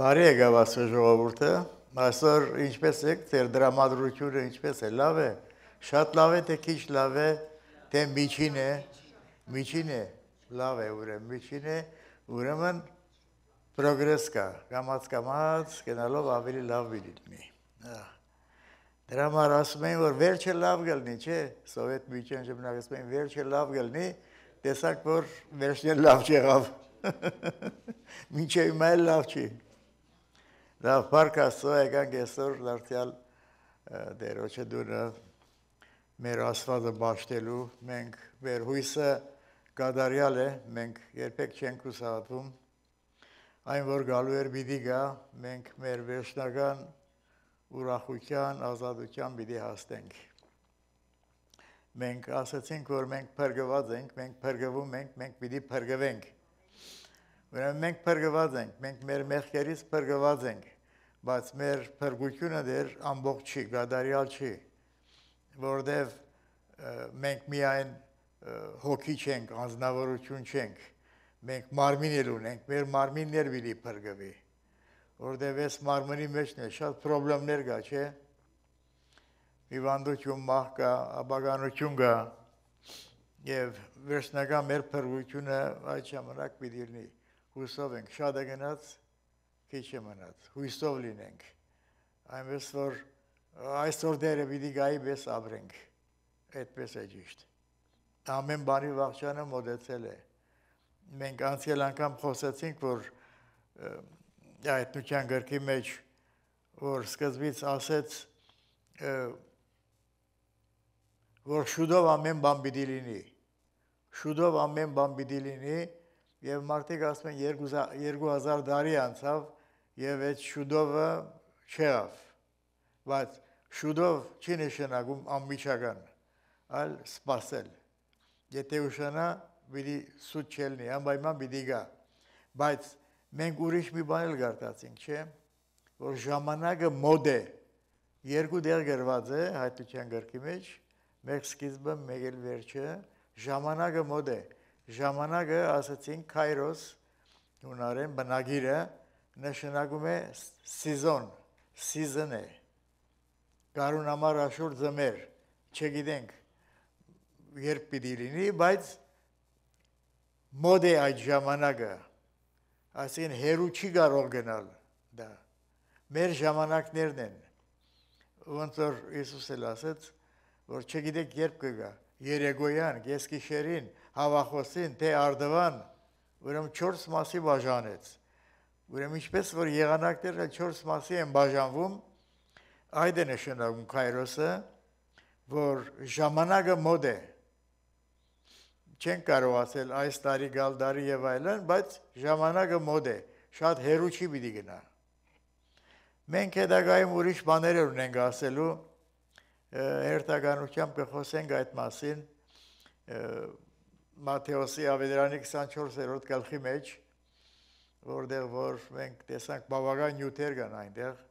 Բարի եկավ ասո ժողովուրդը։ Այսօր ինչպես է ձեր դրամատրությունը, ինչպես է, լավ է։ Շատ լավ է, թե քիչ լավ է, թե միջին է, միջին է, լավ է ուրեմն, միջին է, ուրեմն պրոգրես կա, կամած կամած գնալով ավելի լավ լինի։ Դրա համար ասում են, որ վերջը լավ կլինի, չէ՞, սովետ միջին ժամանակ ասում են, վերջը լավ կլինի, տեսակ որ վերջն լավ չեղավ։ Մինչև հիմա էլ լավ չի։ Լավ, բարք Աստծո եկանք այսօր դարձյալ դերոջը դուրը մեր աստվածը բաշտելու, մենք մեր հույսը գադարյալ է, մենք երբեք չենք հուսահատվում, այն որ գալու էր բիդի գա, մենք մեր վերջնական ուրախության, ազատության բիդի հասնենք։ Մենք ասացինք, որ մենք պրգված ենք, մենք պրգվում ենք, մենք պիտի պրգվենք։ Ուրեմն մենք փրկված ենք, մենք մեր մեղքերից փրկված ենք, բայց մեր փրկությունը դեռ ամբողջ չի, գադարյալ չի, որովհետև մենք միայն հոգի չենք, անznավորություն չենք, մենք մարմիներ ունենք, մեր մարմիններ պիտի փրկվի, որովհետև այս մարմնի մեջն է շատ խնդիրներ կա, չէ՞։ Հիվանդություն մահ կա, աբագանություն կա, եւ վերջնական մեր փրկությունը այդ ժամանակ պիտի լինի հույսով ենք շատ է գնաց, քիչ է մնաց, հույսով լինենք, այնպես որ այսօր դերը պիտի գայի մեզ ապրենք, այդպես է ճիշտ։ Ամեն բանի վաղճանը մոտեցել է։ Մենք անցյալ անգամ խոսեցինք, որ այդ նության գրքի մեջ, որ սկզբից ասեց, որ շուտով ամեն բան պիտի լինի, շուտով ամեն բան պիտի լինի, եւ մարդիկ ասում են 2000 տարի անցավ եւ այդ շուդովը չեղավ բայց շուդով չի նշանակում անմիջական այլ սпасել եթե ուշանա բիդի սուտ չելնի անպայման բիդի գա բայց մենք ուրիշ մի բան էլ գարտացինք չէ որ ժամանակը մոդ է երկու դեր գրված է հայտության գրքի մեջ մեկ սկիզբը մեկ էլ վերջը ժամանակը մոդ է ժամանակը ասացին Քայրոս հունարեն բնագիրը նշանակում է սեզոն, սեզոն է։ Գարունամար աշուր ձմեր, չգիտենք երբ պիտի լինի, բայց մոդ է այդ ժամանակը։ Այսինքն հերու չի կարող գնալ դա։ Մեր ժամանակներն են։ Ոնց որ Հիսուսը ասաց, որ չգիտեք երբ կգա, երեգոյան, կեսգիշերին, հավախոսին, թե արդվան, ուրեմ 4 մասի բաժանեց։ Ուրեմ ինչպես որ եղանակները 4 մասի են բաժանվում, այդ է նշանակում Քայրոսը, որ ժամանակը մոտ է։ Չեն կարող ասել այս տարի գալ դարի եւ այլն, բայց ժամանակը մոտ է, շատ հերու չի պիտի գնա։ Մենք հետագայում ուրիշ բաներ ունենք ասելու, հերթականությամբ կխոսենք այդ մասին, և, Մատթեոսի ավետարանի 24-րդ գլխի մեջ որտեղ որ մենք տեսանք բավական նյութեր կան այնտեղ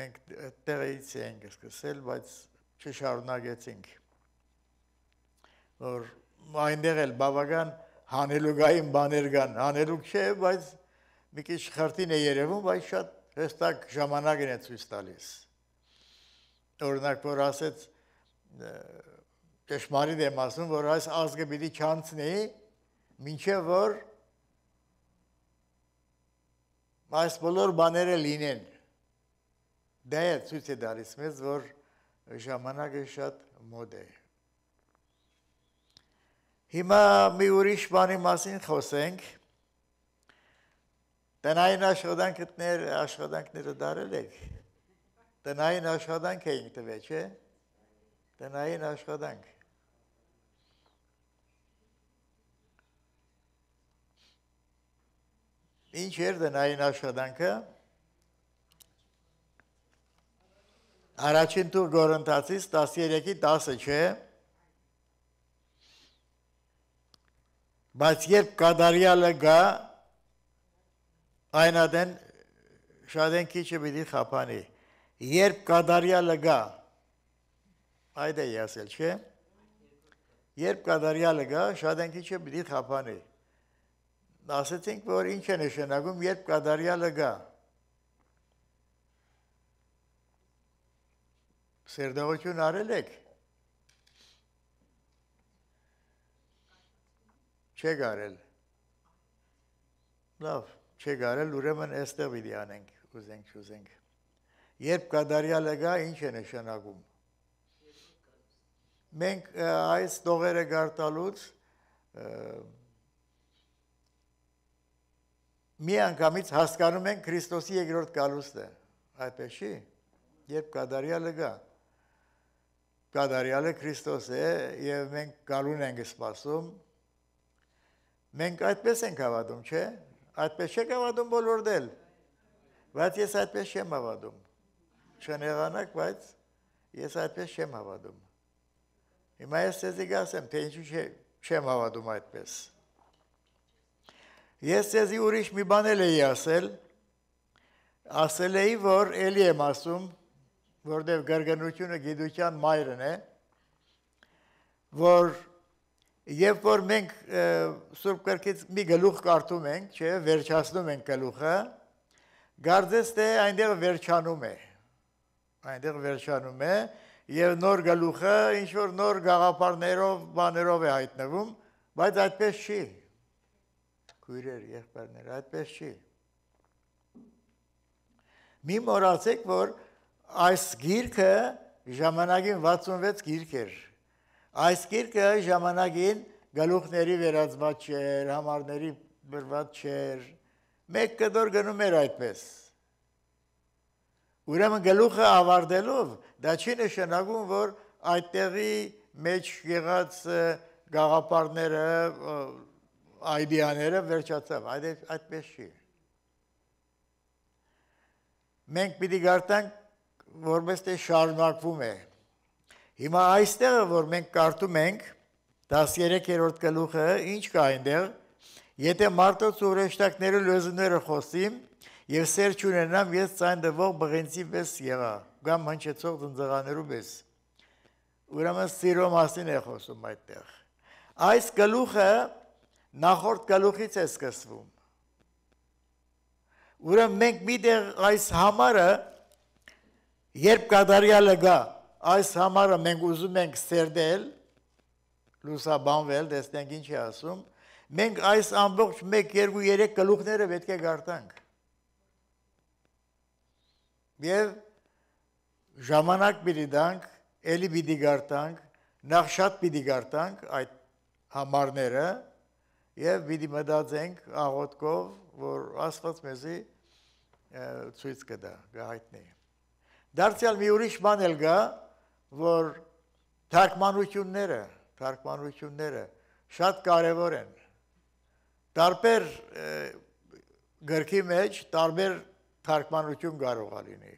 մենք տեղից ենք սկսել բայց չշարունակեցինք որ այնտեղ էլ բավական հանելուկային բաներ կան հանելուկ չէ բայց մի քիչ խրտին է երևում բայց շատ հստակ ժամանակն է ցույց տալիս օրինակ որ ասեց ճշմարիտ եմ ասում, որ այս ազգը պիտի չանցնի, մինչև որ այս բոլոր բաները լինեն։ Դա է ցույց է տալիս մեզ, որ ժամանակը շատ մոտ է։ Հիմա մի ուրիշ բանի մասին խոսենք։ Տնային աշխատանքներ, աշխատանքները դարել եք։ Տնային աշխատանք էինք տվել, չէ՞։ Տնային աշխատանք։ Ինչ երդ են այն աշխատանքը, առաջին տուր գորընթացից 13-ի 10-ը չէ, բայց երբ կադարյալը գա, այնադեն շատ են քիչը պիտի խապանի, երբ կադարյալը գա, այդ է եսել, չէ, երբ կադարյալը գա, շատ են քիչը պիտի խապանի, ասեցինք, որ ինչ է նշանակում, երբ կադարյալը գա։ Սերդողություն արել եք։ Չեք արել։ Լավ, չեք արել, ուրեմն այստեղ պիտի անենք, ուզենք, ուզենք։ Երբ կադարյալը գա, ինչ է նշանակում։ Մենք այս դողերը գարտալուց մի անգամից հասկանում ենք Քրիստոսի երկրորդ գալուստը։ Այդպես չի, երբ կադարյալը գա։ Կադարյալը Քրիստոս է եւ մենք գալուն ենք սպասում։ Մենք այդպես ենք հավատում, չէ՞։ Այդպես չեք հավատում բոլոր դել։ Բայց ես այդպես չեմ հավատում։ Չնեղանակ, բայց ես այդպես չեմ հավատում։ Հիմա ես ձեզ գասեմ, թե ինչու՞ չեմ հավատում այդպես։ Ես ես ուրիշ մի բան էլ էի ասել, ասել էի, որ էլի եմ ասում, որտև գրգնությունը գիտության մայրն է, որ երբ որ մենք Սուրբ Կրկից մի գլուխ կարդում ենք, չէ, վերջացնում ենք գլուխը, գարձես թե այնտեղ վերջանում է, այնտեղ վերջանում է, և նոր գլուխը ինչ-որ նոր գաղապարներով, բաներով է հայտնվում, բայց այդպես չի, քույրեր, եղբայրներ, այդպես չի։ Մի մոռացեք, որ այս գիրքը ժամանակին 66 գիրք էր։ Այս գիրքը ժամանակին գլուխների վերածված չէր, համարների բրված չէր։ Մեկ կդոր գնում էր այդպես։ Ուրեմն գլուխը ավարտելով դա չի նշանակում, որ այդտեղի մեջ եղած գաղապարները այդիաները վերջացավ, այդ այդպես չի։ Մենք պիտի գարտանք, որպես թե շարունակվում է։ Հիմա այստեղը, որ մենք կարդում ենք 13-րդ գլուխը, ինչ կա այնտեղ, եթե մարդոց ուրեշտակները լեզուները խոսիմ եւ սեր չունենամ, ես ցայն դվող բղենցի պես եղա, կամ հնչեցող ծնծղաներու պես։ Ուրեմն սիրո մասին է խոսում այդտեղ։ Այս գլուխը նախորդ գլուխից է սկսվում։ Ուրեմն մենք միտեղ այս համարը երբ կատարյալը գա, այս համարը մենք ուզում ենք սերդել, լուսաբանվել, տեսնենք ինչ է ասում, մենք այս ամբողջ 1 2 3 գլուխները պետք է գարտանք։ Եվ ժամանակ պիտի դանք, ելի պիտի գարտանք, նախ շատ պիտի գարտանք այդ համարները, Եվ պիտի մտածենք աղոթքով, որ Աստված մեզի ցույց կտա, գահիտնի։ Դարձյալ մի ուրիշ բան էլ կա, որ թարգմանությունները, թարգմանությունները շատ կարևոր են։ Տարբեր գրքի մեջ տարբեր թարգմանություն կարող է լինի։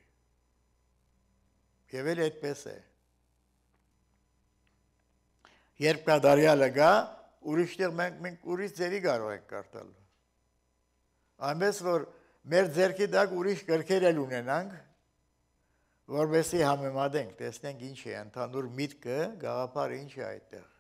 Եվ էլ այդպես է։ Երբ կդարյալը գա, դա ուրիշտեղ մենք մենք ուրիշ ձևի կարող ենք կարդալ։ Այնպես որ մեր ձերքի տակ ուրիշ գրքեր էլ ունենանք, որովհետեւ համեմատենք, տեսնենք ինչ է ընդհանուր միտքը, գաղափարը ինչ է այդտեղ։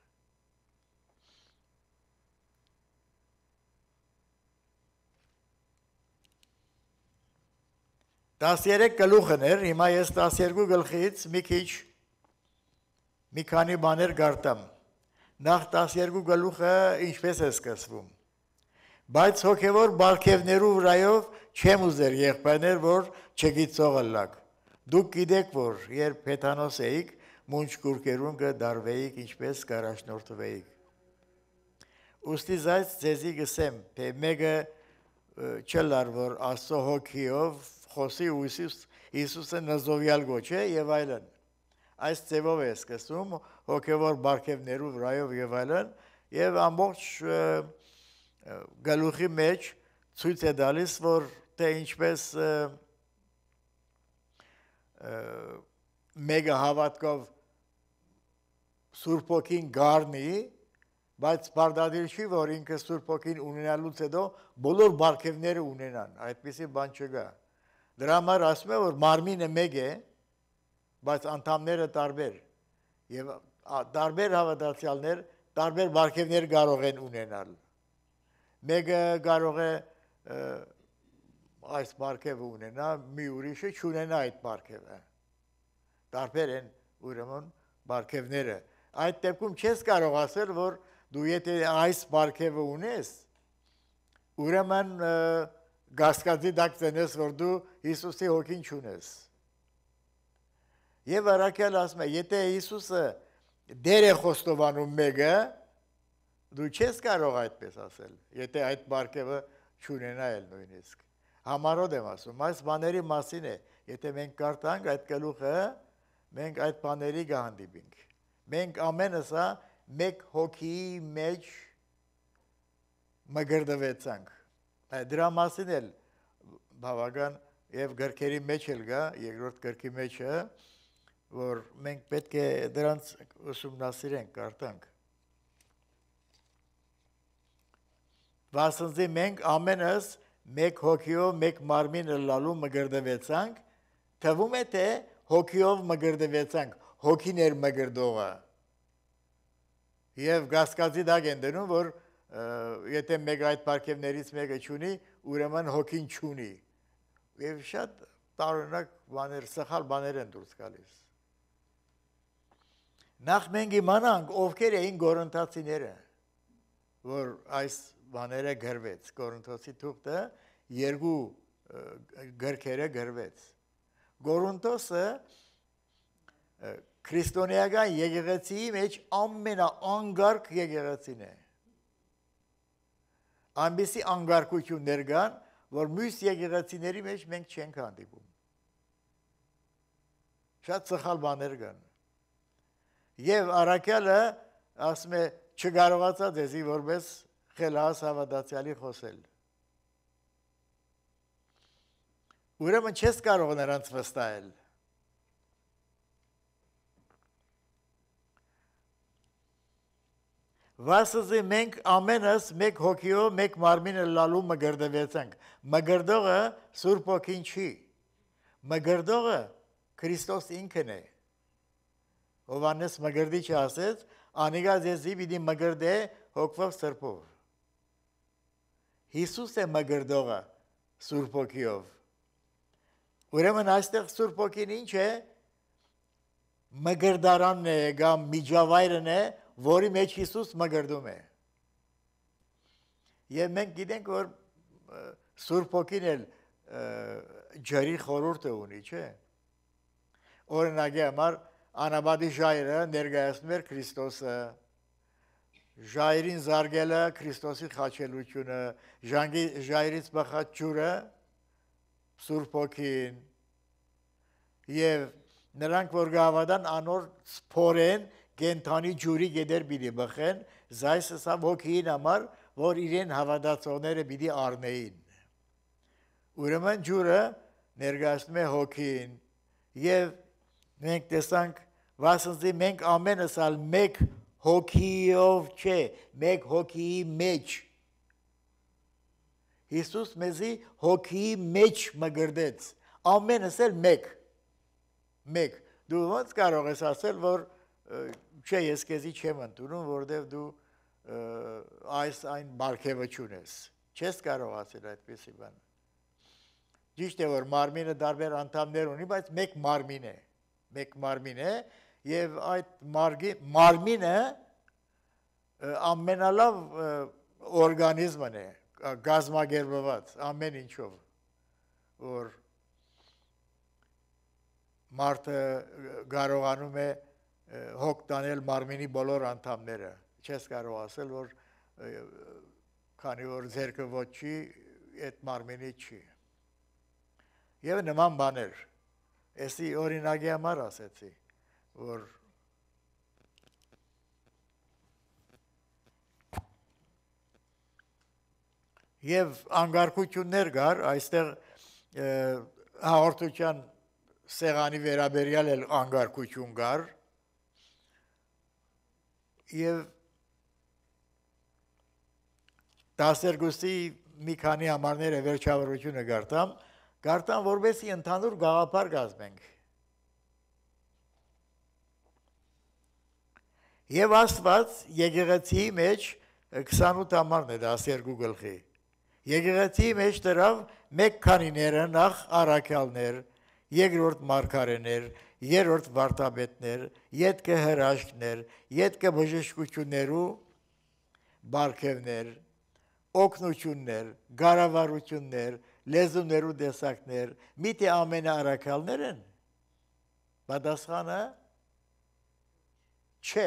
Տասերեք գլուխն էր, հիմա ես 12 գլխից մի քիչ մի քանի բաներ գարտամ նախ 12 գլուխը ինչպես է սկսվում։ Բայց հոգևոր բարքևներու վրայով չեմ ուզեր եղբայրներ, որ չգիծողը լակ։ Դուք գիտեք, որ երբ հեթանոս էիք, մունչ կուրկերուն կդարվեիք, ինչպես կարաշնորդվեիք։ Ոստի զայց ձեզի գսեմ, թե մեկը չլար, որ աստո հոգիով խոսի ու Հիսուսը նզովյալ գոչ է և այլն։ Այս ձևով է սկսում, հոգևոր բարգևներու վրայով եւ այլն եւ ամբողջ գլուխի մեջ ցույց է տալիս որ թե ինչպես մեգա հավատքով Սուրբ ոգին գառնի բայց բարդադիր չի որ ինքը Սուրբ ոգին ունենալուց հետո բոլոր բարգևները ունենան այդպեսի բան չկա դրա համար ասում է որ մարմինը մեկ է բայց անդամները տարբեր եւ տարբեր հավատացյալներ տարբեր բարգևներ կարող են ունենալ։ Մեկը կարող է այս բարգևը ունենա, մի ուրիշը չունենա այդ բարգևը։ Տարբեր են ուրեմն բարգևները։ Այդ դեպքում չես կարող ասել, որ դու եթե այս բարգևը ունես, ուրեմն գասկածի դակ ծնես, որ դու Հիսուսի հոգին չունես։ Եվ առակյալ ասում է, եթե Հիսուսը դեր է խոստովանում մեկը, դու չես կարող այդպես ասել, եթե այդ բարգևը չունենա էլ նույնիսկ։ Համարոտ եմ ասում, այս բաների մասին է, եթե մենք կարտանք այդ կլուխը, մենք այդ բաների կհանդիպինք։ Մենք ամենը սա հա, մեկ հոգիի մեջ մգրդվեցանք։ Դրա մասին էլ բավական եւ գրքերի մեջ էլ գա, երկրորդ գրքի մեջը մեջ որ մենք պետք է դրանց ուսումնասիրենք, կարդանք։ Վասնզի մենք ամենս մեկ հոգիով մեկ մարմինը լալու մգրդվեցանք, թվում է թե հոգիով մգրդվեցանք, հոգին էր մգրդողը։ Եվ գասկածի դագ են դնում, որ եթե մեկ այդ պարկևներից մեկը չունի, ուրեմն հոգին չունի։ Եվ շատ տարօրինակ բաներ, սխալ բաներ են դուրս գալիս։ Նախ մենք իմանանք ովքեր էին Կորինթացիները, որ այս բաները գրվեց, Կորինթոսի թուղթը երկու գրքերը գրվեց։ Կորինթոսը քրիստոնեական եկեղեցիի մեջ ամենաանգարկ եկեղեցին է։ Ամբիսի անգարկություններ կան, որ մյուս եկեղեցիների մեջ մենք չենք հանդիպում։ Շատ սխալ բաներ կան եւ Արաքյալը ասում է չկարողացա դեզի որպես խելահաս հավատացյալի խոսել։ Ուրեմն չես կարող նրանց վստահել։ Վասզի մենք ամենս մեկ հոգիով մեկ մարմինը լալու մգրդվեցանք։ Մգրդողը Սուրբ Օքին չի։ Մգրդողը Քրիստոս ինքն է։ Հովանես մգրդիչը ասեց, անիկա ձեզի պիտի մգրդե հոգվով սրբով։ Հիսուս է մգրդողը Սուրբ Օքիով։ Ուրեմն այստեղ Սուրբ Օքին ինչ է մգրդարանն է կամ միջավայրն է, որի մեջ Հիսուս մգրդում է։ Եվ մենք գիտենք, որ Սուրբ Օքին էլ ջրի խորուրդ է ունի, չէ՞։ Օրինակի համար անաբադի ժայռը ներկայացնում էր Քրիստոսը։ Ժայռին զարգելը Քրիստոսի խաչելությունը, ժանգի ժայռից բխած ջուրը Սուրբ Օքին։ Եվ նրանք, որ գավադան անոր սփորեն գենթանի ջուրի գեդեր բիդի բխեն, զայսը սա ոգիին համար, որ իրեն հավատացողները բիդի արնեին։ Ուրեմն ջուրը ներգացնում է հոգին եւ Մենք տեսանք վասնզի մենք ամենս ալ մեկ հոգիով չէ, մեկ հոգիի մեջ։ Հիսուս մեզի հոգիի մեջ մգրդեց, ամենս էլ մեկ, մեկ։ Դու ոնց կարող ես ասել, որ չէ ես կեզի չեմ ընդունում, որդև դու այս այն բարքևը չունես։ Չես կարող ասել այդպիսի բան։ Ճիշտ է, որ մարմինը դարբեր անդամներ ունի, բայց մեկ մարմին է մեկ մարմին է եւ այդ մարգի մարմինը ամենալավ օրգանիզմն է գազմագերբված ամեն ինչով որ մարդը կարողանում է հոգ տանել մարմինի բոլոր անդամները չես կարող ասել որ քանի որ ձերքը ոչի այդ մարմինի չի եւ նման բաներ Էսի օրինակի համար ասեցի, որ եւ անկարգություններ կար այստեղ հաղորդության սեղանի վերաբերյալ էլ անկարգություն կար եւ 12-ի մի քանի համարները վերջավորությունը գարտամ Գարտան որբեսի ընդհանուր գաղափար կազմենք։ Եվ Աստված եկեղեցիի մեջ 28 համարն է 12 գլխի։ Եկեղեցիի մեջ դրավ մեկ քանիները նախ առաքյալներ, երկրորդ մարգարեներ, երրորդ վարտաբետներ, յետքը հրաշքներ, յետքը բժշկություններու բարգևներ, օկնություններ, գարավարություններ, լեզուներու դեսակներ, միտի ամենաարակալներ են։ Պատասխանը չէ։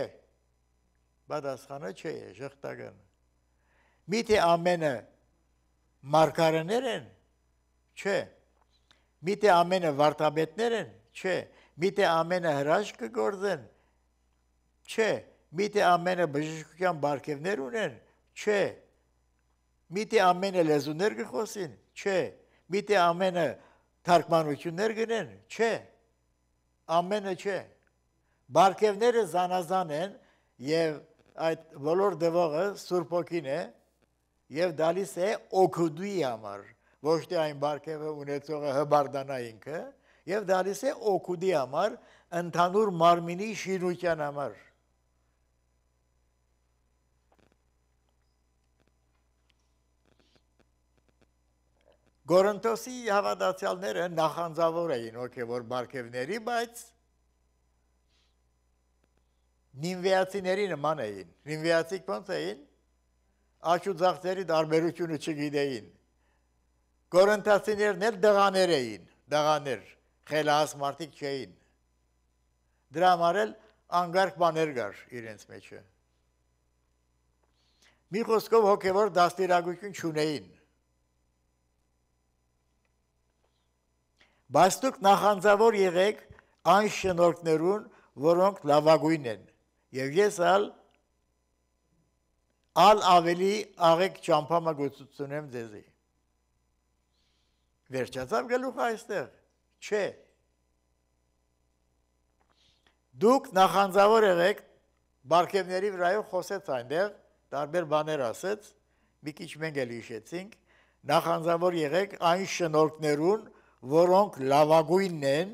Պատասխանը չէ, շղթական։ Միտի ամենը մարգարեներ են։ Չէ։ Միտի ամենը վարտաբետներ են։ Չէ։ Միտի ամենը հրաշք կգործեն։ Չէ։ Միտի ամենը բժշկության բարգևներ ունեն։ Չէ։ Միտի ամենը լեզուներ կխոսին։ Չէ, միտե ամենը թարգմանություններ գնեն, չէ, ամենը չէ։ Բարգևները զանազան են և այդ ոլոր դվողը սուրպոքին է և դալիս է օգուդուի համար, ոչ թե այն բարգևը ունեցողը հբարդանա ինքը և դալիս է օգուդի համար, ընդանուր մարմինի շինության համար։ Գորընտոսի հավատացյալները նախանձավոր էին հոգևոր բարգևների, բայց նինվեացիների նման էին։ Նինվեացիկ ոնց էին։ Աչու ձախծերի դարբերությունը չգիտեին։ Գորընտասիներն էլ դղաներ էին, դղաներ, խելահաս մարդիկ չէին։ Դրա համար էլ անգարք բաներ գար իրենց մեջը։ Մի խոսքով հոգևոր դաստիարակություն չունեին Բայց դուք նախանձավոր եղեք այն շնորհքներուն, որոնք լավագույն են։ Եվ ես ալ ալ ավելի աղեք ճամփամա գոծություն եմ ձեզի։ Վերջացավ գլուխը այստեղ։ Չէ։ Դուք նախանձավոր եղեք բարգևների վրայով խոսեց այնտեղ, տարբեր բաներ ասեց, մի քիչ մենք էլ հիշեցինք, նախանձավոր եղեք այն շնորհքներուն, որոնք լավագույնն են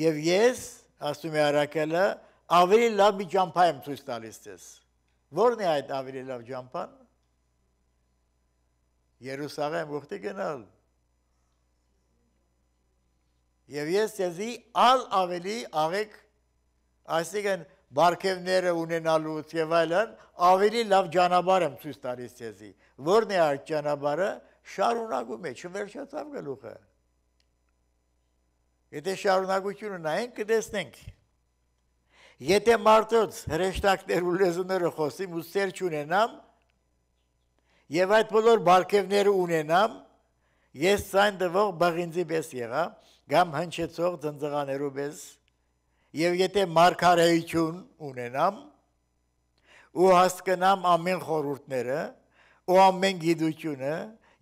եւ ես ասում եմ Արաքելը ավելի լավ մի ջամփա եմ ցույց տալիս ես որն է այդ ավելի լավ ջամփան Երուսաղեմ ուխտի գնալ եւ ես եզի ալ ավելի աղեք այսինքն բարգևները ունենալուց եւ այլն ավելի լավ ճանապարհ եմ ցույց տալիս եզի որն է այդ ճանապարհը շարունակում է, չվերջացավ գլուխը։ Եթե շարունակությունը նայենք, կտեսնենք։ Եթե մարդոց հրեշտակներ ու լեզուները խոսիմ ու սեր չունենամ, եւ այդ բոլոր բարգևները ունենամ, ես ցայն դվող բաղինձի պես եղա, կամ հնչեցող ծնծղաներու պես, եւ եթե մարգարեություն ունենամ, ու հասկանամ ամեն խորհուրդները, ու ամեն գիտությունը,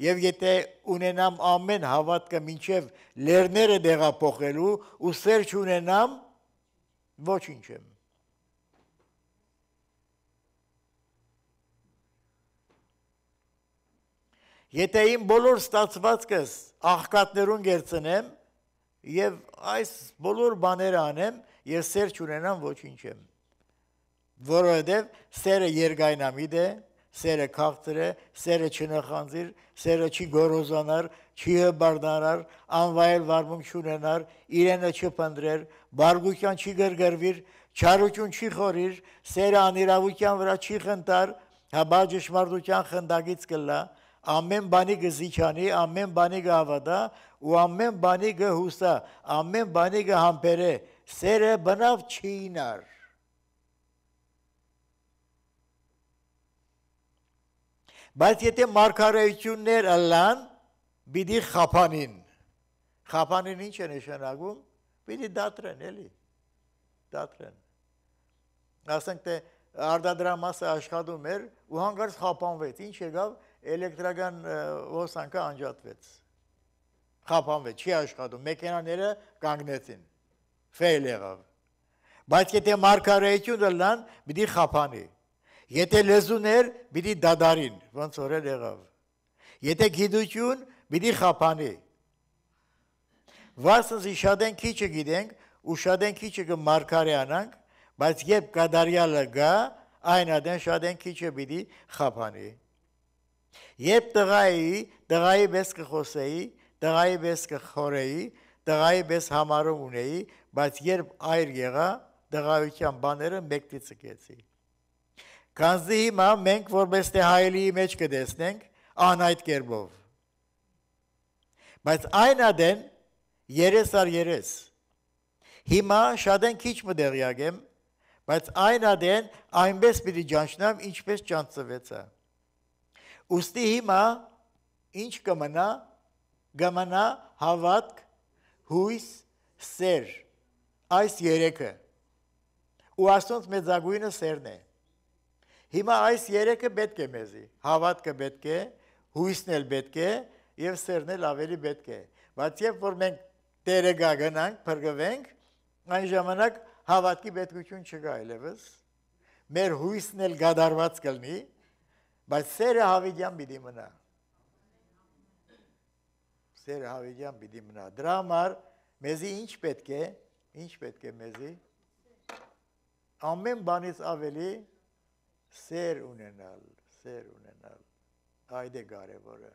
Եվ եթե ունենամ ամեն հավատքը մինչև լերները դեղափոխելու ու սեր չունենամ, ոչինչ եմ։ Եթե իմ բոլոր ստացվածքս աղքատներուն գերցնեմ եւ այս բոլոր բաները անեմ, ես սեր չունենամ ոչինչ եմ։ Որովհետեւ սերը երկայնամիտ է, սերը քաղցրե, սերը չնախանձիր, սերը չի գորոզանար, չի հբարդանար, անվայել վարմունք չունենար, իրենը չփնդրեր, բարգուկյան չի գրգռվիր, չարություն չի խորիր, սերը անիրավության վրա չի խնդար, հաբա ճշմարտության խնդագից կլա, ամեն բանի գզիչանի, ամեն բանի գավադա ու ամեն բանի գհուսա, ամեն բանի գհամբերե, սերը բնավ չինար։ չի Բայց եթե մարգարեություններ ըլլան, պիտի խափանին։ Խափանին ինչ է նշանակում։ Պիտի դատրեն, էլի։ Դատրեն։ Ասենք թե արդադրամասը աշխատում էր ու հանգարց խափանվեց։ Ինչ եղավ, էլեկտրական հոսանքը անջատվեց։ Խափանվեց, չի աշխատում։ Մեքենաները կանգնեցին։ Ֆեյլ եղավ։ Բայց եթե մարգարեությունը լան, պիտի խափանի։ Եթե լեզուներ՝ պիտի դադարին, ոնց օրել եղավ։ Եթե գիտություն՝ պիտի խափանի։ Վասնզի շատեն քիչը գիտենք, ու շատեն քիչը կմարգարեանանք, բայց երբ կադարյալը գա, այն ադեն շատեն քիչը պիտի խափանի։ Երբ տղայի, տղայի պես կխոսեի, տղայի պես կխորեի, տղայի պես համարում ունեի, բայց երբ այր եղա, տղայության բաները մեկտի ցկեցի։ Կանզի հիմա մենք որպես թե հայելիի մեջ կտեսնենք անայտ կերպով։ Բայց այնադեն 3-3։ Հիմա շատ են քիչ մտեղյակ եմ, բայց այնադեն այնպես պիտի ճանչնամ, ինչպես ճանցվեցա։ Ոստի հիմա ինչ կմնա, կմնա հավատք, հույս, սեր։ Այս երեքը։ Ու աստոնց մեծագույնը սերն է։ Հիմա այս երեքը պետք է մեզի։ Հավատքը պետք է, հույսն էլ պետք է եւ սերն էլ ավելի պետք է։ Բայց երբ որ մենք Տերը գա գնանք, փրկվենք, այն ժամանակ հավատքի պետքություն չկա այլևս։ Մեր հույսն էլ գադարված կլինի, բայց սերը հավիդյան պիտի մնա։ Սերը հավիդյան պիտի մնա։ Դրա համար մեզի ինչ պետք է, ինչ պետք է մեզի։ Ամեն բանից ավելի սեր ունենալ, սեր ունենալ, այդ է կարևորը։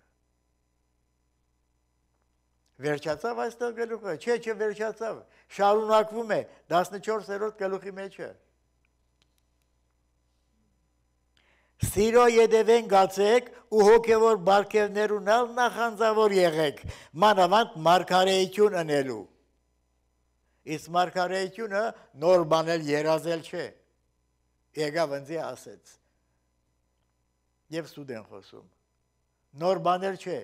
Վերջացավ այստեղ գլուխը, չէ, չէ, վերջացավ, շարունակվում է 14-րդ գլուխի մեջը։ Սիրո յետևեն գացեք ու հոգևոր բարգևներ ունալ նախանձավոր եղեք, մանավանդ մարգարեություն ընելու։ Իսկ մարգարեությունը նոր բանել երազել չէ եկավ ինձի ասեց եւ ստուդեն խոսում նոր բաներ չէ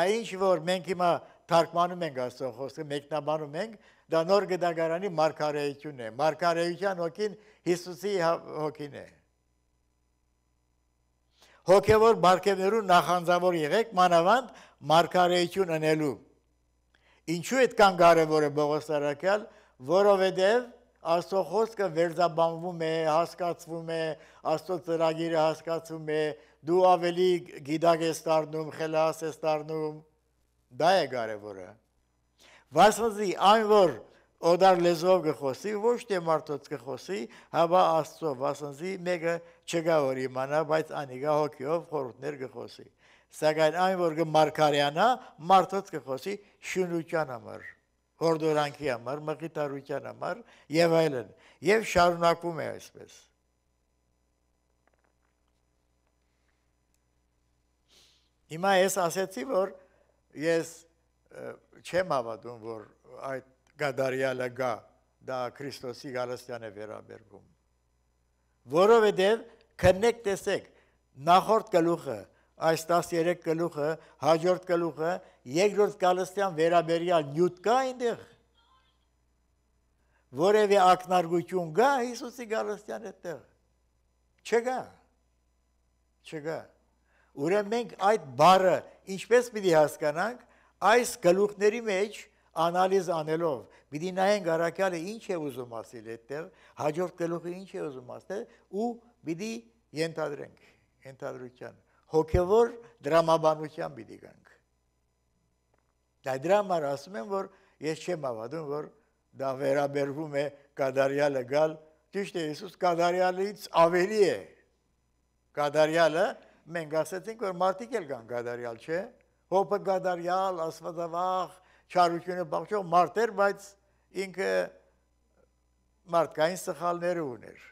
այնչ որ մենք հիմա թարգմանում ենք աստծո խոսքը մեկնաբանում ենք դա նոր գդագարանի մարգարեությունն է մարգարեության հոգին Հիսուսի հա, հոգին է հոգևոր բարգեւներու նախանձավոր եղեք մանավանդ մարգարեություն անելու ինչու այդքան կարևոր է բողոստարակալ որովհետեւ Աստծո խոսքը վերզաբանվում է, հասկացվում է, Աստծո ծրագիրը հասկացվում է, դու ավելի գիտակ ես դառնում, խելաս ես դառնում։ Դա է կարևորը։ Վասնզի այն որ օդար լեզվով գխոսի, ոչ թե մարդոց գխոսի, հավա Աստծո, վասնզի մեկը չկա որ իմանա, բայց անիգա հոգիով խորհուրդներ գխոսի։ Սակայն այն որ գմարքարյանա, մարդոց գխոսի շնության համար հորդորանքի համար, մղիտարության համար եւ այլն, եւ շարունակում է այսպես։ Հիմա ես ասեցի, որ ես չեմ հավատում, որ այդ գադարյալը գա, դա Քրիստոսի գալստյան է վերաբերվում։ Որովհետև քննեք տեսեք նախորդ գլուխը այս 13 գլուխը, հաջորդ գլուխը, երկրորդ գալստյան վերաբերյալ նյութ կա այնտեղ։ Որևէ ակնարկություն կա Հիսուսի գալստյան այդտեղ։ Չկա։ Չկա։ Ուրեմն մենք այդ բառը ինչպես պիտի հասկանանք, այս գլուխների մեջ անալիզ անելով պիտի նայենք առաքյալը ինչ է ուզում ասել այդտեղ, հաջորդ գլուխը ինչ է ուզում ասել ու պիտի ենթադրենք ենթադրության հոգևոր դրամաբանության պիտի գանք։ Դա դրա համար ասում եմ, որ ես չեմ ավադում, որ դա վերաբերվում է կադարյալը գալ, ճիշտ է Հիսուս կադարյալից ավելի է։ Կադարյալը մենք ասացինք, որ մարդիկ էլ կան գադարյալ, չէ՞։ Հոբը գադարյալ, աստվածավախ, չարությունը բաղճող մարդ էր, բայց ինքը մարդկային սխալները ուներ։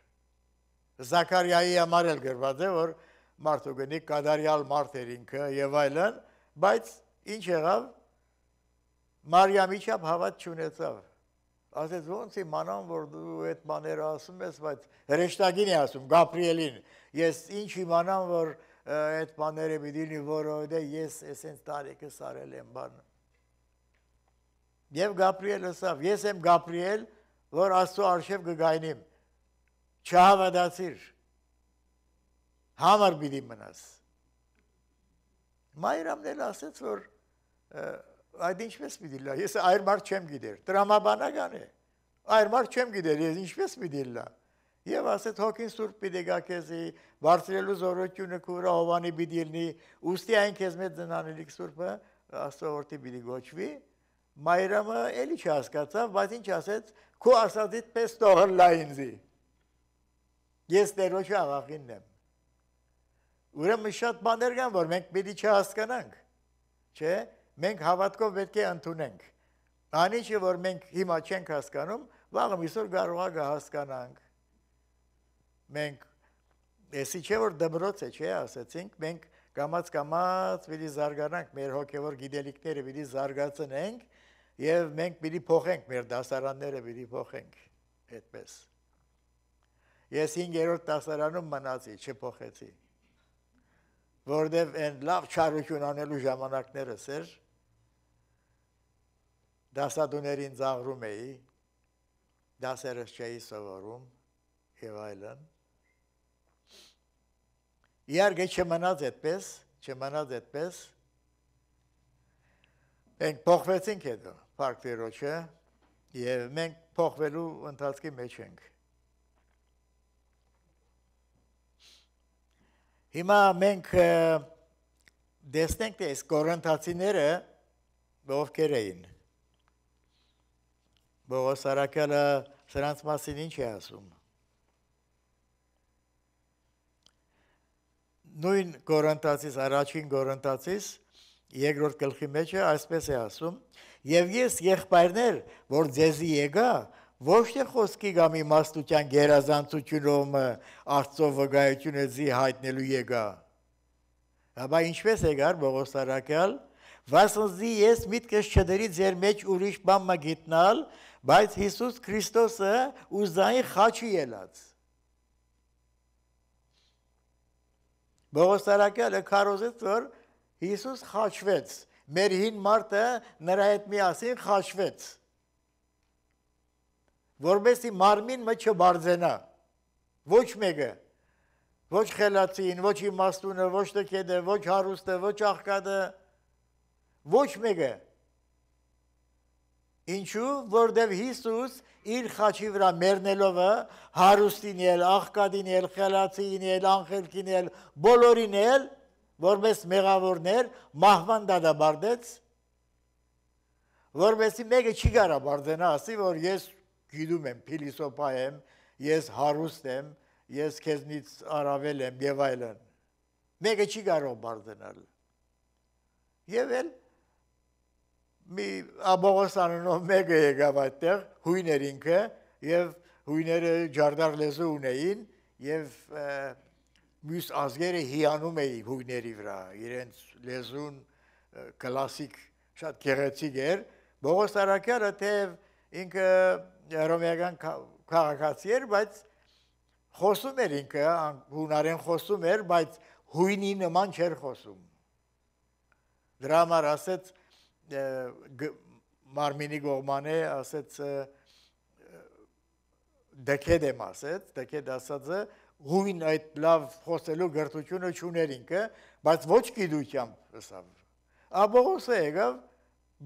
Զաքարիայի համար էլ գրված է, որ մարդու գնիկ, կադարյալ մարդ էր ինքը եւ այլն, բայց ինչ եղավ Մարիամի չափ հավատ չունեցավ։ Ասեց ոնց իմանամ որ դու այդ բաները ասում ես, բայց հրեշտակին է ասում Գաբրիելին։ Ես ինչ իմանամ որ այդ բաները մի դինի որովհետեւ դե, ես էսենց տարեկս արել եմ բան։ Եվ Գաբրիելը ասավ, ես եմ Գաբրիել, որ Աստծո արշև կգայնիմ։ Չհավատացիր համար պիտի մնաս։ Մայրամն էլ ասեց, որ այդ ինչպես պիտի լա, ես այր մարդ չեմ գիտեր, տրամաբանական է, այր մարդ չեմ գիտեր, ես ինչպես պիտի լա։ Եվ ասեց հոգին սուրպ պիտի գա քեզի, բարձրելու զորությունը քուրա Հովանի պիտի լինի, ուստի այն քեզ մեծ ծնանելիք սուրպը աստորտի պիտի գոչվի։ Մայրամը էլի չհասկացավ, բայց ինչ ասեց, քո ասածիդ պես տողը լա ինձի։ Ես Տերոջ աղախինն եմ։ Ուրեմն շատ բաներ կան, որ մենք պիտի չհասկանանք, չէ՞։ Մենք հավատքով պետք է ընդունենք։ Անիչը որ մենք հիմա չենք հասկանում, վաղը միսօր կարող է հասկանանք։ Մենք էսի չէ որ դմրոց է, չէ՞, ասեցինք, մենք կամած կամած պիտի զարգանանք, մեր հոգևոր գիտելիքները պիտի զարգացնենք եւ մենք պիտի փոխենք մեր դասարանները պիտի փոխենք այդպես։ Ես 5-րդ դասարանում մնացի, չփոխեցի որովհետև այն լավ չարություն անելու ժամանակներս էր դասադուներին ծաղրում էի դասերս չէի սովորում եւ այլն իհարկե չմնաց այդպես չմնաց այդպես մենք փոխվեցինք հետո Փարք Տիրոջը եւ մենք փոխվելու ընթացքի մեջ ենք Հիմա մենք դեսնենք թե այս կորընթացիները ովքեր էին։ Բողոս Արաքյալը սրանց մասին ինչ է ասում։ Նույն կորընթացից, առաջին կորընթացից երկրորդ գլխի մեջ է այսպես է ասում. «Եվ ես եղբայրներ, որ ձեզի եկա, ոչ թե խոսքի կամ իմաստության գերազանցությունով Աստծո վկայությունը զի հայտնելու եկա։ Հաբա ինչպես եկար Բողոսարակալ, վասնզի ես միտքս չդերի ձեր մեջ ուրիշ բան մը գիտնալ, բայց Հիսուս Քրիստոսը ուզային խաչի ելած։ Բողոսարակալը քարոզեց, որ Հիսուս խաչվեց, մեր հին մարդը նրա հետ միասին խաչվեց որբեսի մարմին մը չբարձենա։ Ոչ մեկը, ոչ խելացին, ոչ իմաստունը, ոչ տկեդը, ոչ հարուստը, ոչ աղկատը, ոչ մեկը։ Ինչու, որտեվ Հիսուս իր խաչի վրա մեռնելովը հարուստին էլ, աղկատին էլ, խելացին էլ, անխելքին էլ, բոլորին էլ, որպես մեղավորներ մահվան դադաբարդեց, որովհետեւ մեկը չի կարա բարձենա ասի, որ ես գիտում եմ, փիլիսոփա եմ, ես հարուստ եմ, ես քեզնից առավել եմ եւ այլն։ Մեկը չի կարող բարձրանալ։ Եվ էլ մի աբողոսանով մեկը եկավ այդտեղ, հույներ ինքը եւ հույները ջարդար լեզու ունեին եւ մյուս ազգերը հիանում էի հույների վրա, իրենց լեզուն կլասիկ շատ գեղեցիկ էր։ Բողոս Արաքյանը թեև ինքը հռոմեական քաղաքացի էր, բայց խոսում էր ինքը, հունարեն խոսում էր, բայց հույնի նման չէր խոսում։ Դրա համար ասեց մարմինի գողմանը, ասեց դեկեդ եմ ասեց, դեկեդ ասածը հույն այդ լավ խոսելու գրտությունը չուներ ինքը, բայց ոչ գիտությամբ ասավ։ Աբողոսը եկավ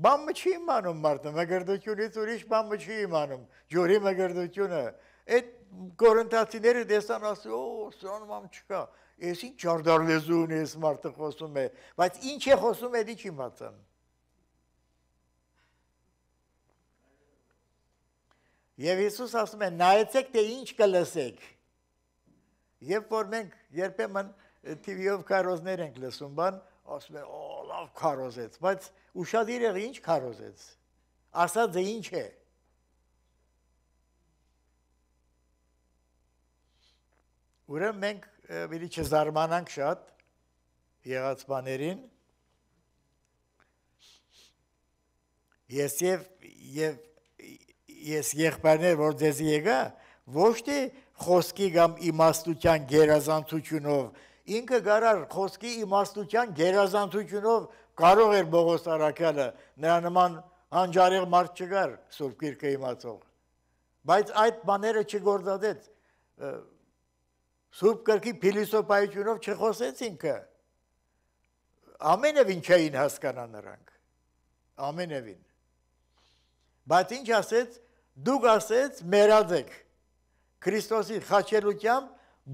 բան մը չի իմանում մարդը, մգրդությունից ուրիշ բան մը չի իմանում, ջուրի մգրդությունը, այդ կորընթացիները դեսան ասի, օ, սրանում ամ չկա, ես ինչ ճարդարլեզուն ես մարդը խոսում է, բայց ինչ է խոսում է դիչ իմացան։ Եվ Հիսուս ասում է, նայեցեք, թե ինչ կլսեք։ Եվ որ մենք երբեմն TV-ով կարոզներ ենք լսում, բան, ասում է, օ, լավ քարոզեց, բայց ուշադիր եղ ինչ քարոզեց։ Ասած դե ինչ է։ Ուրեմն մենք մի չզարմանանք շատ եղած բաներին։ Ես եւ եւ ես եղբայրներ, որ դեզ եկա, ոչ թե խոսքի կամ իմաստության գերազանցությունով ինքը գարար խոսքի իմաստության գերազանցությունով կարող էր Բողոս Արաքյալը նրա նման հանճարեղ մարդ չգար Սուրբ Գիրքը իմացող։ Բայց այդ բաները չգործադեց։ Սուրբ Գրքի փիլիսոփայությունով չխոսեց ինքը։ Ամենևին ինչային հասկանա նրանք։ Ամենևին։ Բայց ինչ ասեց, դուք ասեց, մերածեք։ Քրիստոսի խաչելությամբ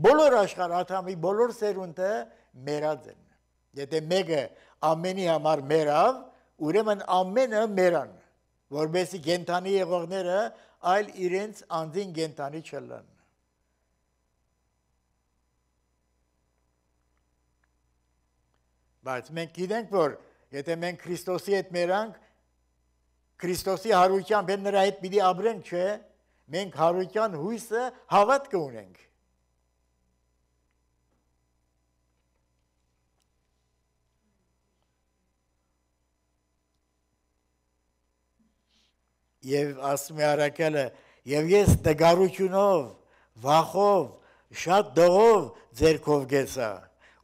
բոլոր աշխարհաթամի բոլոր սերունդը մերաձն։ Եթե մեկը ամենի համար մերավ, ուրեմն ամենը մերան, որբեսի գենթանի եղողները այլ իրենց անձին գենթանի չլան։ Բայց մենք գիտենք, որ եթե մենք Քրիստոսի հետ մերանք, Քրիստոսի հարությամբ են նրա հետ պիտի ապրենք, չէ՞։ Մենք հարության հույսը հավատք ունենք։ եւ ասում է Արաքելը եւ ես դգարությունով վախով շատ դողով ձերքով գեցա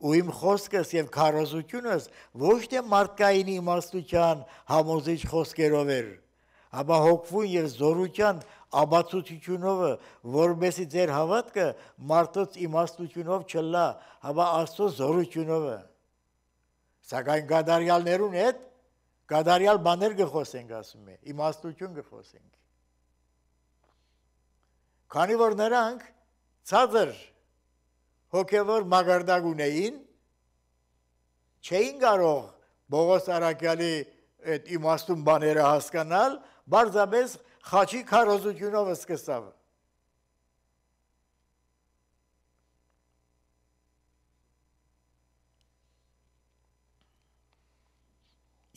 ու իմ խոսքս եւ քարոզությունս ոչ թե մարդկային իմաստության համոզիչ խոսքերով էր ապա հոգվուն եւ զորության աբացությունով որբեսի ձեր հավատքը մարդոց իմաստությունով չլա ապա աստծո զորությունով սակայն գադարյալներուն հետ գադարյալ բաներ գխոսենք ասում է, իմաստություն գխոսենք։ Քանի որ նրանք ցածր հոգևոր մագարտակ ունեին, չէին կարող Բողոս Արաքյալի այդ իմաստուն բաները հասկանալ, բարձապես խաչի քարոզությունով սկսավ։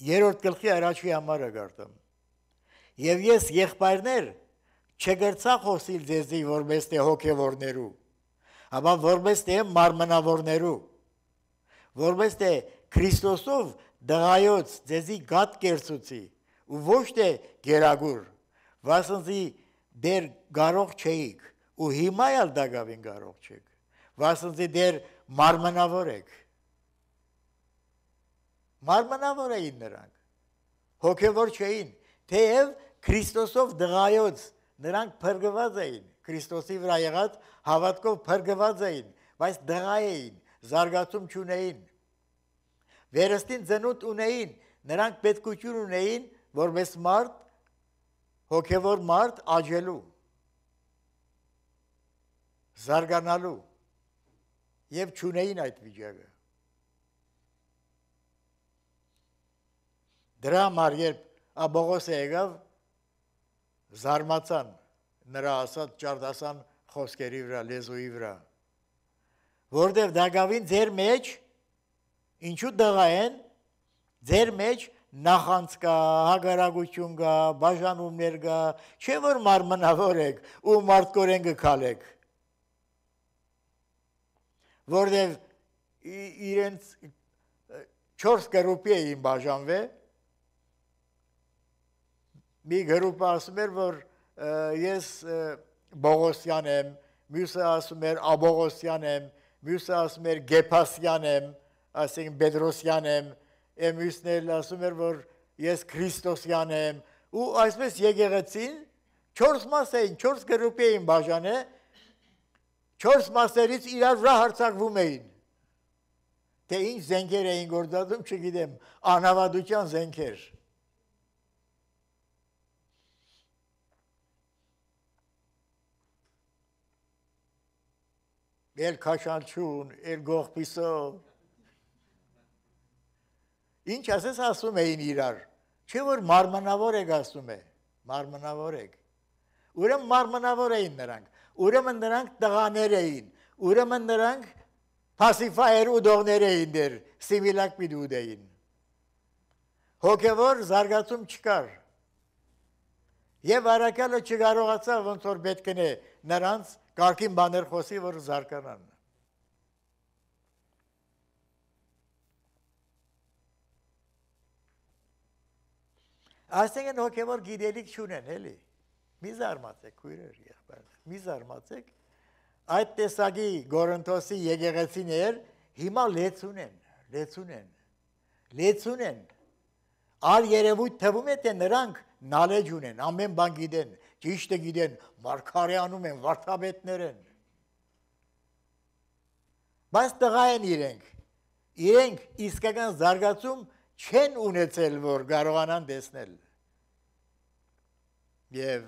երրորդ գլխի առաջի համարը գարտում։ Եվ ես եղբայրներ չգրցա խոսիլ ձեզի որպես թե հոգևորներու, ապա որպես թե մարմնավորներու, որպես թե Քրիստոսով դղայոց ձեզի գատ կերցուցի ու ոչ թե գերագուր, վասնզի դեր գարող չէիք ու հիմա էլ դագավին գարող չեք, վասնզի դեր մարմնավոր եք մարմնավոր էին նրանք, հոգևոր չէին, թեև Քրիստոսով դղայոց նրանք փրկված էին, Քրիստոսի վրա եղած հավատքով փրկված էին, բայց դղայ էին, զարգացում չունեին։ Վերստին ծնունդ ունեին, նրանք պետքություն ունեին, որպես մարդ, հոգևոր մարդ աջելու, զարգանալու եւ չունեին այդ վիճակը։ Դրա համար երբ Աբողոսը եկավ զարմացան նրա ասած ճարտասան խոսքերի վրա, լեզուի վրա։ Որտեւ դակավին ձեր մեջ ինչու դղա են ձեր մեջ նախանց կա, հագարագություն կա, բաժանումներ կա, չէ որ մարմնավոր եք ու մարդկորեն գքալեք։ Որտեւ իրենց 4 կրուպի էին բաժանվել մի գրուպը ասում էր, որ ես Բողոսյան եմ, մյուսը ասում էր Աբողոսյան եմ, մյուսը ասում էր Գեփասյան եմ, ասենք Պետրոսյան եմ, եմ մյուսն էլ ասում էր, որ ես Քրիստոսյան եմ, ու այսպես եկեղեցին 4 մաս էին, 4 գրուպ էին բաժանել, 4 մասերից իրար վրա հարցակվում էին թե ինչ զենքեր էին գործածում, չգիտեմ, անհավատության զենքեր։ ել քաշանչուն, ել գողպիսով։ Ինչ ասես ասում էին իրար։ Չէ որ մարմնավոր եք ասում է, մարմնավոր եք։ Ուրեմն մարմնավոր էին նրանք, ուրեմն նրանք տղաներ էին, ուրեմն նրանք Փասիֆայեր ու դողներ էին դեր, սիմիլակ մի դուդ էին։ Հոգևոր զարգացում չկար։ Եվ արակալը չկարողացավ ոնց որ պետք է նրանց կարգին բաներ խոսի, որ զարկանան։ Այսինքն հոգևոր գիրելիք չունեն, էլի։ Մի զարմացեք, քույրեր, եղբայրներ, մի զարմացեք։ Այդ տեսակի Գորընթոսի եկեղեցիներ հիմա լեցուն են, լեցուն են։ Լեցուն են։ Ալ երևույթ թվում է, թե նրանք նալեջ ունեն, ամեն բան գիտեն, ճիշտը գիտեն, մարգարեանում են, վարդապետներ են։ Բայց տղա են իրենք։ Իրենք իսկական զարգացում չեն ունեցել, որ կարողանան տեսնել։ Եվ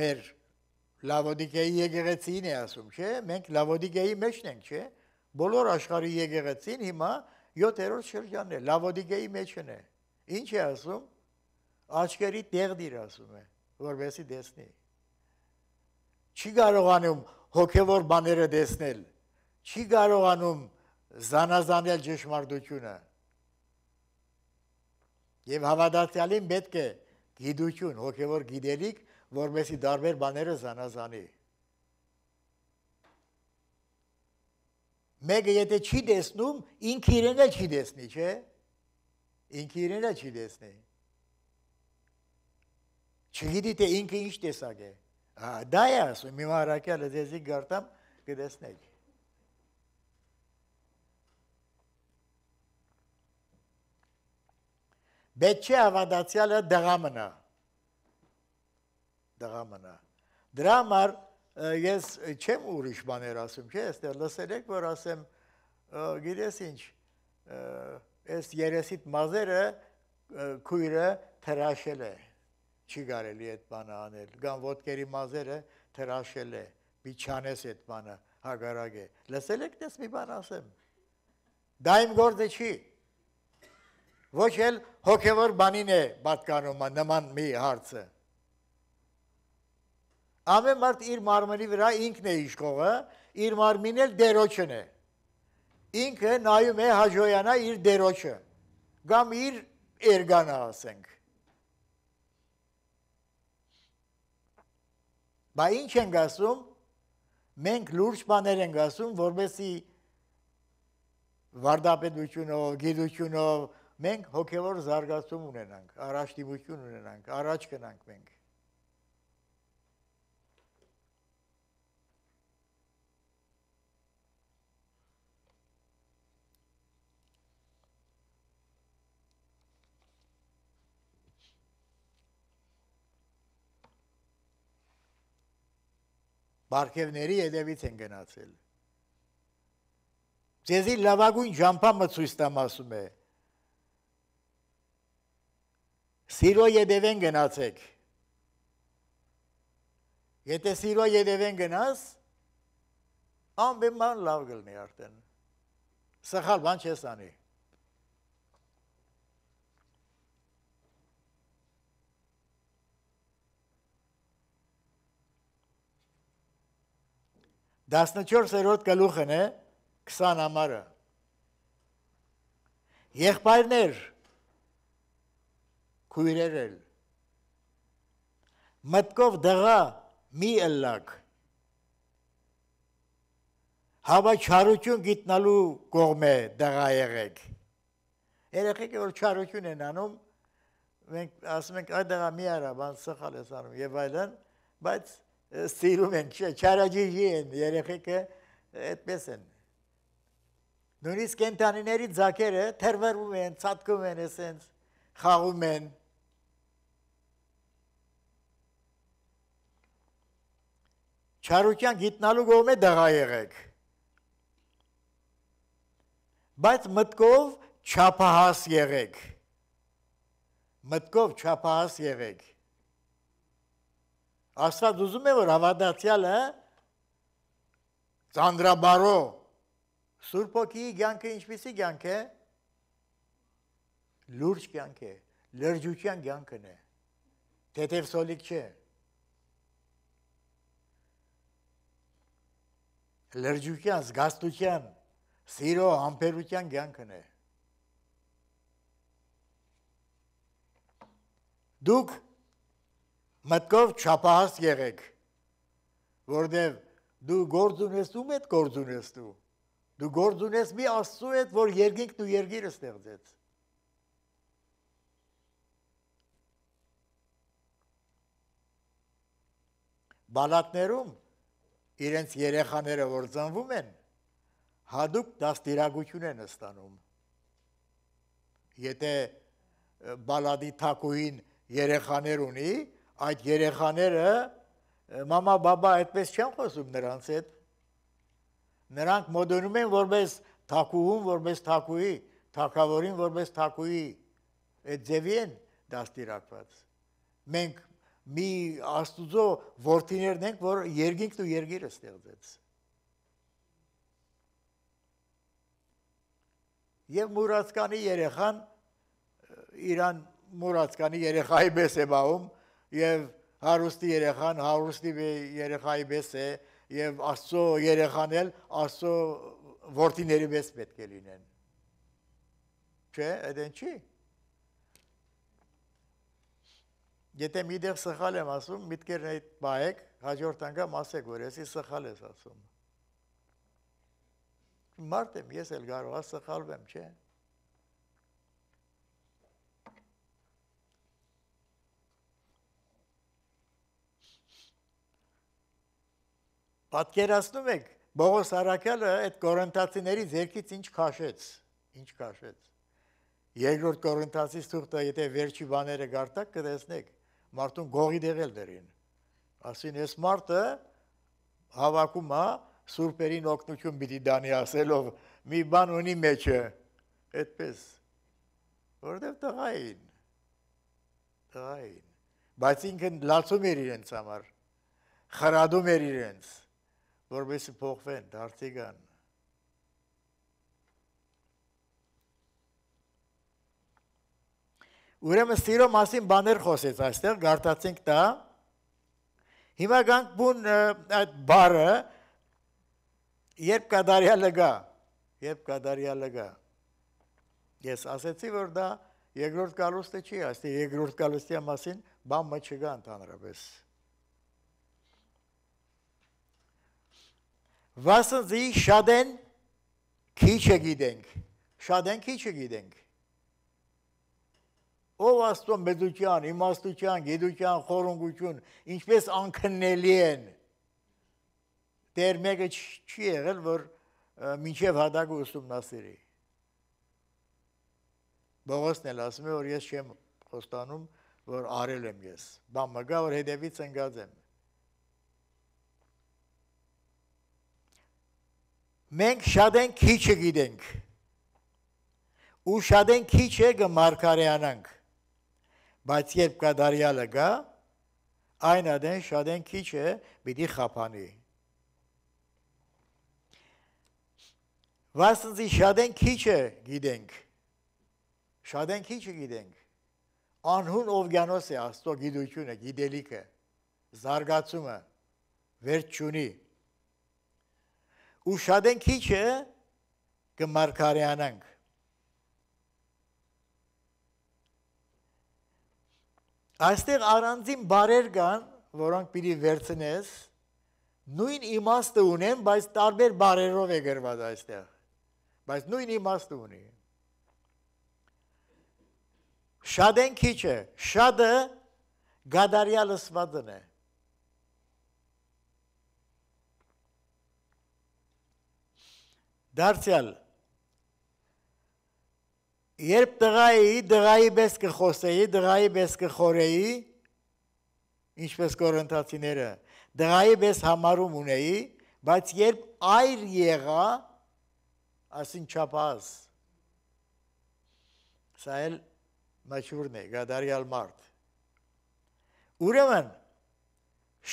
մեր լավոդիկեի եկեղեցին է ասում, չէ՞, մենք լավոդիկեի մեջն ենք, չէ՞, բոլոր աշխարհի եկեղեցին հիմա 7-րդ շրջանն է, լավոդիկեի մեջն է։ մեջ Ինչ է ասում։ Աչկերի տեղ դիր ասում է, որովհետեւ դեսնի։ Չի կարողանում հոգևոր բաները դեսնել։ Չի կարողանում զանազանել ճշմարտությունը։ Եվ հավատացյալին պետք է գիտություն, հոգևոր գիտելիք, որովհետեւ դարբեր բաները զանազանի։ Մեկը եթե չի դեսնում, ինքը իրեն էլ չի դեսնի, չէ՞։ Ինքը իրենը չի տեսնի։ Չգիտի թե ինքը ինչ տեսակ է։ Ա, դա է ասում, մի մարակյալը ձեզի գարտամ կտեսնեք։ Բետ չէ ավադացյալը դղամնա։ Դղամնա։ Դրա համար ես չեմ ուրիշ բաներ ասում, չէ, այստեղ լսել եք, որ ասեմ, գիտես ինչ, այս երեսիտ մազերը քույրը թրաշել է չի կարելի այդ բանը անել կամ ոդկերի մազերը թրաշել է միչանես այդ բանը հագարակ է լսել եք դες մի բան ասեմ դա իմ գործը չի ոչ էլ հոգևոր բանին է պատկանում նման մի հարցը ամեն մարդ իր մարմնի վրա ինքն է իշխողը իր մարմինն էլ դերոջն է ինքը նայում է հաջողանա իր դերոջը կամ իր երգանը ասենք Բա ինչ ենք ասում մենք լուրջ բաներ ենք ասում որովհետեւ վարդապետությունով գիտությունով մենք հոգևոր զարգացում ունենանք առաջտիպություն ունենանք առաջ գնանք մենք Բարքևների հետևից են գնացել։ Ձեզի լավագույն ժամփամը ցույց տամ ասում է։ Սիրո յետևեն գնացեք։ Եթե սիրո յետևեն գնաս, անբեման լավ գլնի արդեն։ Սխալ բան չես անի։ 14-րդ գլուխն է 20 համարը։ Եղբայրներ, քույրեր էլ։ Մտկով դղա մի ըլլակ։ Հավաչարություն գիտնալու կողմ է դղա եղեք։ Երեխեք որ չարություն են անում, մենք ասում ենք այդ դղա մի արա, բան սխալ ես անում եւ այլն, բայց սիրում են, չարաջիջի են, երեխեքը այդպես են։ Նույնիսկ կենտանիների ձակերը թերվերվում են, ծատկում են, ասենց, խաղում են։ Չարության գիտնալու գողմ է դղա եղեք։ Բայց մտքով չապահաս եղեք։ Մտքով չապահաս եղեք։ Աստված ուզում է, որ հավատացյալը ծանրաբարո Սուրբ ոգիի ցանկը ինչպեսի ցանկ է։ Լուրջ ցանկ է, լրջության ցանկն է։ Թեթև սոլիկ չէ։ Լրջության, զգաստության, սիրո, համբերության ցանկն է։ Դուք մտքով չափահաս եղեք, որտեվ դու գործ ունես ու մետ գործ ունես դու։ Դու գործ ունես մի Աստծո հետ, որ երկինքն ու երկիրը ստեղծեց։ Բալատներում իրենց երեխաները որ ծնվում են, հadoop դաստիարակություն են ստանում։ Եթե բալադի թակուին երեխաներ ունի, այդ երեխաները մամա բաբա այդպես չեն խոսում նրանց հետ նրանք մոդոնում են որպես թակուհուն որպես թակուհի թակավորին որպես թակուհի այդ ձևի են դաստիարակված մենք մի աստուծո ворթիներն ենք որ երկինքն ու երգիրը ստեղծեց եւ մուրացկանի երեխան իրան մուրացկանի երեխայի պես է բաղում եւ հարուստի երեխան հարուստի երեխայի մեծ է եւ աստծո երեխան էլ աստծո որդիների մեծ պետք է լինեն չէ այդեն չի Եթե մի դեղ սխալ եմ ասում, միտքերն այդ բայեք, հաջորդ անգամ ասեք, որ եսի սխալ ես ասում։ Մարդ եմ, ես էլ կարող ասխալվեմ, չէ՞։ Պատկերացնում եք, Բողոս Արաքյալը այդ կորինթացիներից երկից ինչ քաշեց, ինչ քաշեց։ Երկրորդ կորինթացից թուղթը, եթե վերջի բաները գարտակ կտեսնեք, մարդուն գողի դեղել դերին։ Ասին, ես մարդը հավաքում է սուրպերին օգնություն պիտի դանի ասելով, մի բան ունի մեջը, այդպես, որտև տղային, տղային, բայց ինքը լացում էր իրենց համար, խրադում էր իրենց, որովհետեւ փոխվեն, դարձի գան։ Ուրեմն սիրո մասին բաներ խոսեց այստեղ, գարտացինք դա։ Հիմա գանք բուն այդ բարը, երբ կադարյա լգա, երբ կադարյա լգա։ Ես ասեցի, որ դա երկրորդ կալուստը չի, այսինքն երկրորդ կալուստի մասին բան մը չկա ընդհանրապես։ վասնզի շատ են քիչ է գիտենք, շատ են քիչ է գիտենք։ Ով աստո մեծության, իմաստության, գիտության, խորունգություն, ինչպես անքննելի են։ Դեր մեկը չի եղել, որ մինչև հադակը ուսումնասիրի։ Բողոսն էլ ասում է, որ ես չեմ խոստանում, որ արել եմ ես։ Բան մգա, որ հետևից ընկած եմ։ Մենք շատ են քիչը գիտենք։ Ու շատ են քիչը գմարկարյանանք։ Բայց երբ կդարյալը գա, այն ադեն շատ են քիչը պիտի խափանի։ Վասնզի շատ են քիչը գիտենք։ Շատ են քիչը գիտենք։ Անհուն օվկիանոս է աստո գիտությունը, գիտելիքը, զարգացումը, վերջ չունի ու շատ են քիչը կմարգարեանանք։ Այստեղ առանձին բարեր կան, որոնք պիտի վերցնես, նույն իմաստը ունեն, բայց տարբեր բարերով է գրված այստեղ։ Բայց նույն իմաստը ունի։ Շատ են քիչը, շատը գադարյալ ըսվածն է։ շատ դարձյալ երբ տղայի դղայի պես կխոսեի, դղայի պես կխորեի, ինչպես կորընթացիները, դղայի պես համարում ունեի, բայց երբ այր եղա, ասին չապաս, սա էլ մաչուրն է, գադարյալ մարդ։ Ուրեմն,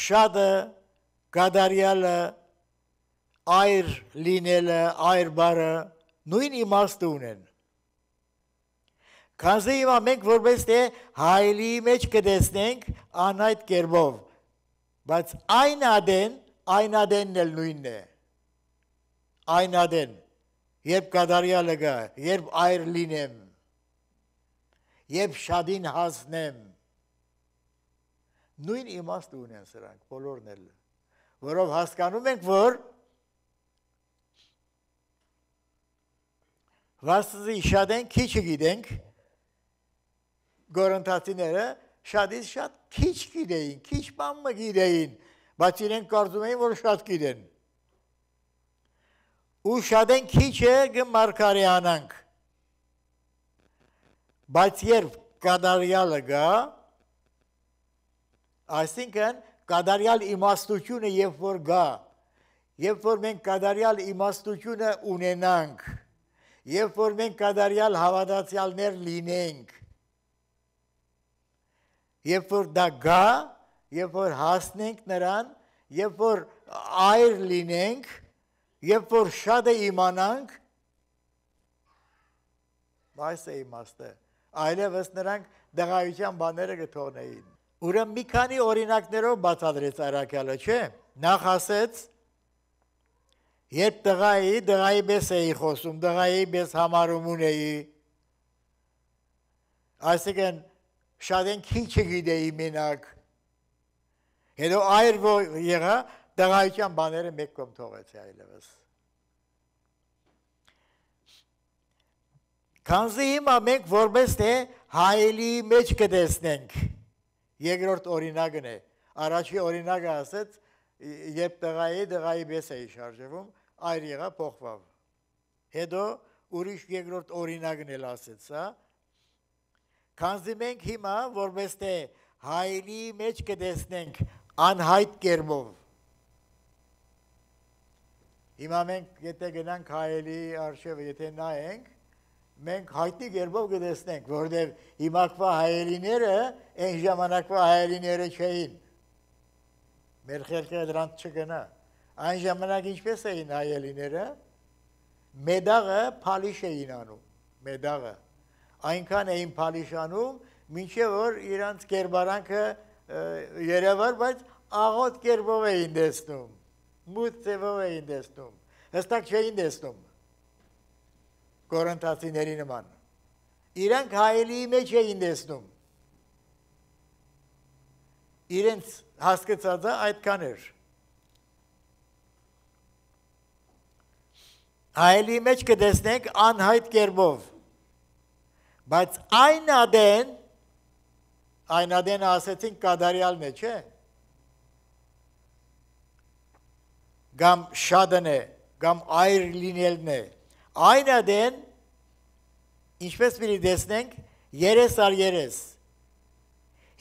շատը, գադարյալը, այր լինելը, այր բարը նույն իմաստը ունեն։ Քանզի հիմա մենք որպես թե հայելի մեջ կտեսնենք անհայտ կերպով, բայց այն ադեն, այն ադենն էլ նույնն է։ Այն ադեն, երբ կադարյալը գա, երբ այր լինեմ, երբ շադին հասնեմ, նույն իմաստը ունեն սրանք, բոլորն էլ, որով հասկանում ենք, որ Վարսզի շատեն քիչ գիտենք, գորընթացիները շատից շատ քիչ գիտեին, քիչ բան մը գիտեին, բայց իրենք կարծում էին, որ շատ գիտեն։ Ու շատեն քիչ է գմարքարյանանք։ Բայց երբ կադարյալը գա, այսինքն կադարյալ իմաստությունը երբ որ գա, երբ որ մենք կադարյալ իմաստությունը ունենանք, երբ որ մենք կադարյալ հավատացյալներ լինենք, երբ որ դա գա, երբ որ հասնենք նրան, երբ որ այր լինենք, երբ որ շատ է իմանանք, այս է իմաստը, այլևս նրանք դղայության բաները գթողնեին։ Ուրեմ մի քանի օրինակներով բացադրեց առակյալը, չէ, նախ ասեց, Երբ տղայի, տղայի մեզ էի խոսում, տղայի մեզ համարում ունեի։ Այսինքն շատ են քիչ գիտեի մենակ։ Հետո այր որ եղա, տղայության բաները մեկ կողմ թողեցի այլևս։ Կանզի հիմա մենք որպես թե հայելի մեջ կտեսնենք։ Երկրորդ օրինակն է։ Առաջի օրինակը ասեց, երբ տղայի, տղայի մեզ էի շարժվում, այր եղա փոխվավ։ Հետո ուրիշ երկրորդ օրինակն էլ ասեց, հա։ Քանզի մենք հիմա որպես թե հայերի մեջ կտեսնենք անհայտ կերպով։ Հիմա մենք եթե գնանք հայերի արշևը, եթե նայենք, մենք հայտնի կերպով կտեսնենք, որովհետև հիմակվա հայերիները այն ժամանակվա հայերիները չէին։ Մեր խելքը դրանց չգնա։ չգնա Այն ժամանակ ինչպես էին հայելիները, մեդաղը փալիշ էին անում, մեդաղը։ Այնքան էին փալիշ անում, մինչև որ իրանց կերբարանքը երևար, բայց աղոտ կերպով էին դեսնում, մութ ձևով էին դեսնում, հստակ չէին դեսնում, կորընթացիների նման։ Իրանք հայելիի մեջ էին դեսնում, իրենց հասկացածը այդքան էր։ հայելի մեջ կտեսնենք անհայտ կերպով։ Բայց այն ադեն, այն ադենը ասեցինք կադարյալ մեջ է, գամ շադն է, գամ այր լինելն է, այն ադեն, ինչպես պիրի դեսնենք, երես ար երես։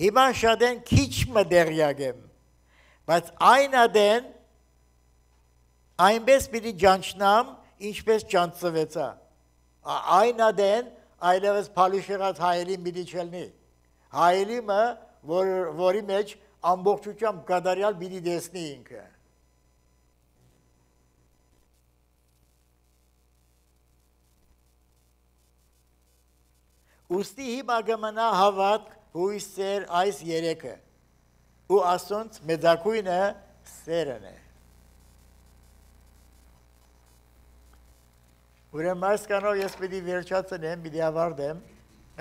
Հիմա շադեն քիչ մը դեղյակ եմ, բայց այն ադեն, այնպես պիրի ճանչնամ, ինչպես ճանցվեցա։ Այնադեն այլևս Փալուշերած հայելի միդիչելնի։ Հայելիմը, որ որի մեջ ամբողջությամբ գադարյալ բիդի դեսնի ինքը։ Ոստի հիմա գմնա հավատք հույս սեր այս երեքը։ Ու ասոնց մեծակույնը սերն է։ Ուրեմն հասկանով ես պիտի վերջացնեմ, պիտի ավարտեմ,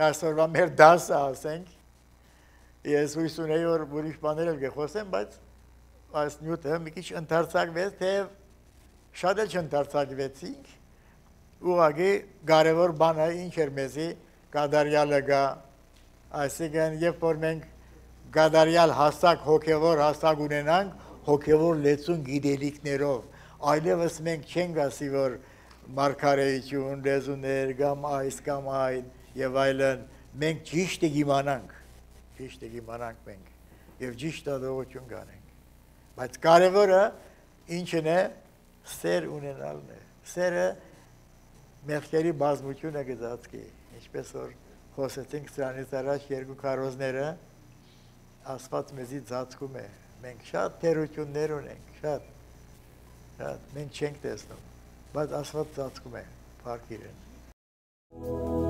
այսօրվա մեր դասը ասենք, ես հույս ունեի, որ ուրիշ բաներ էլ կխոսեմ, բայց այս նյութը մի քիչ ընդարձակվեց, թե շատ էլ չընդարձակվեցինք, ուղղակի կարևոր բանը ինչ էր մեզի գադարյալը գա, այսինքն, երբ որ մենք գադարյալ հաստակ, հոգևոր հաստակ ունենանք, հոգևոր լեցուն գիտելիքներով, այլևս մենք չենք ասի, որ մարգարեություն, լեզուներ, կամ այս կամ այն եւ այլն, մենք ճիշտը իմանանք, ճիշտը իմանանք մենք եւ ճիշտ ադողություն կանենք։ Բայց կարևորը ինչն է, սեր ունենալն է։ Սերը մեղքերի բազմությունը գծածքի, ինչպես որ խոսեցինք սրանից առաջ երկու քարոզները աստված մեզի ծածկում է։ Մենք շատ թերություններ ունենք, շատ շատ մենք չենք տեսնում բայց ասված ծածկում է, փակիր են։ Thank you.